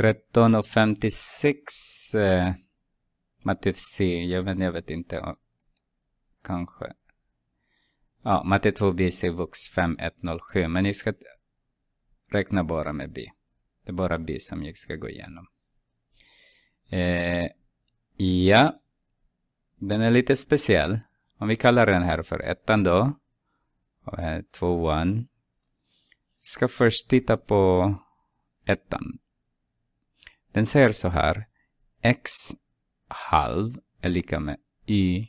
13.56 eh, matte C, jag vet, jag vet inte. Kanske. Ja, matte 2 C, vux 5107. Men jag ska räkna bara med B. Det är bara B som jag ska gå igenom. Eh, ja, den är lite speciell. Om vi kallar den här för ettan då. Och här tvåan. Ska först titta på ettan. Den ser så här. x halv är lika med y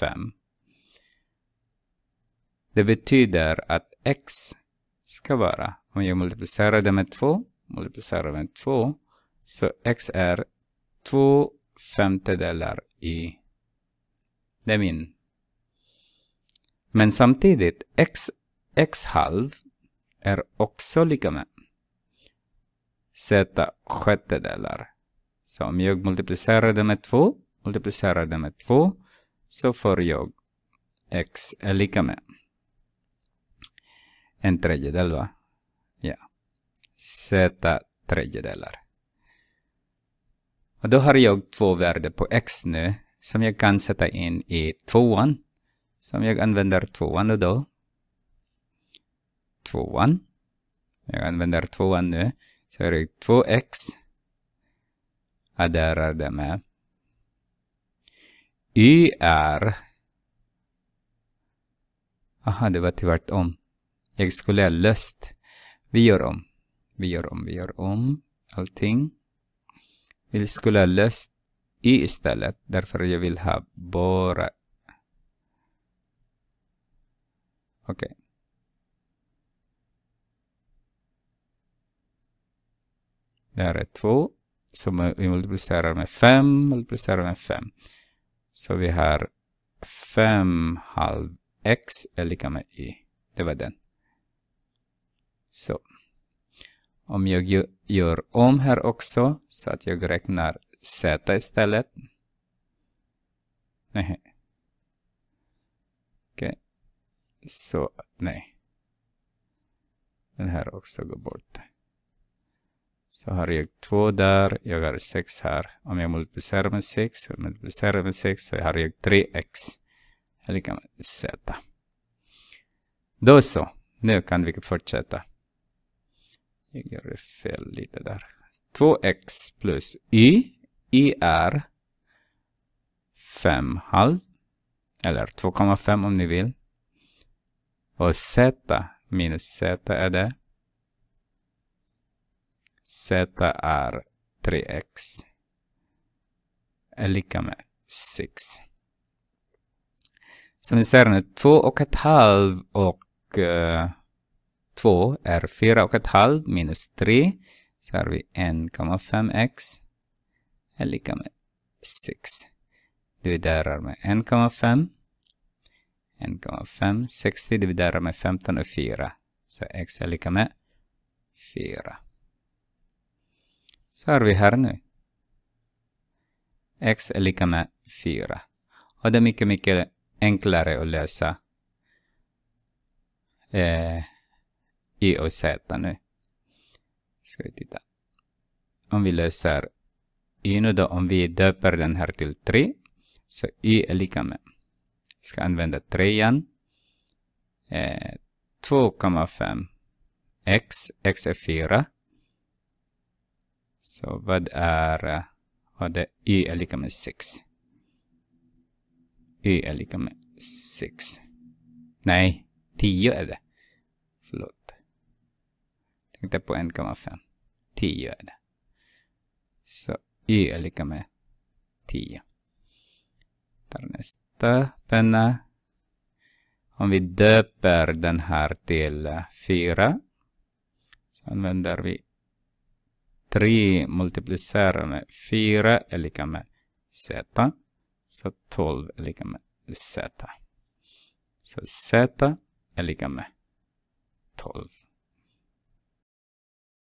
5. Det betyder att x ska vara, om jag multiplicerar det med 2, multiplicerar med 2, så x är 2 femtedelar i. Det är min. Men samtidigt, x, x halv är också lika med z sjättedelar. Så om jag multiplicerar det med 2, multiplicerar det med 2, så får jag x är lika med en tredjedel, va? Ja. Z tredjedelar. Och då har jag två värden på x nu som jag kan sätta in i tvåan. Som jag använder tvåan och då. Tvåan. Jag använder tvåan nu. Sorry, 2x adderar det med. Y är... Aha, det var tvärtom. Jag skulle ha löst. Vi gör om. Vi gör om, vi gör om allting. Vi skulle ha löst y istället. Därför jag vill ha bara... Okej. Okay. här är 2. Så vi multiplicerar med 5, multiplicerar med 5. Så vi har 5 halv x är lika med y. Det var den. Så. Om jag gör om här också, så att jag räknar z istället. Nej. Okej. Okay. Så, nej. Den här också går bort. Så har jag två där, jag har sex här. Om jag multiplicerar med sex, jag multiplicerar med sex, så har jag 3x. Eller kan man sätta. Då så, nu kan vi fortsätta. Jag gör fel lite där. 2x plus y, y är halv eller 2,5 om ni vill. Och z minus z är det z är 3x är lika med 6. Som ni ser nu, 2 och ett halv och eh, 2 är 4 och ett halv minus 3. Så har vi 1,5x är lika med 6. Dividerar med 1,5. 1,5. 60 dividerar med 15 och 4. Så x är lika med 4 så är vi här nu. x är lika med 4. Och det är mycket, mycket enklare att lösa eh, y och z nu. Ska vi titta. Om vi löser y nu då, om vi döper den här till 3, så y är lika med, vi ska använda 3 igen, eh, 2,5 x, x är 4, så vad är... Eh, vad är y är lika med 6? y är lika med 6. Nej, 10 är det. Förlåt. tänkte på 1,5. 10 är det. Så y är lika med 10. Tar nästa penna. Om vi döper den här till 4 eh, så använder vi 3 multiplicerar med 4 är lika med z. Så 12 är lika med z. Så z är lika med 12.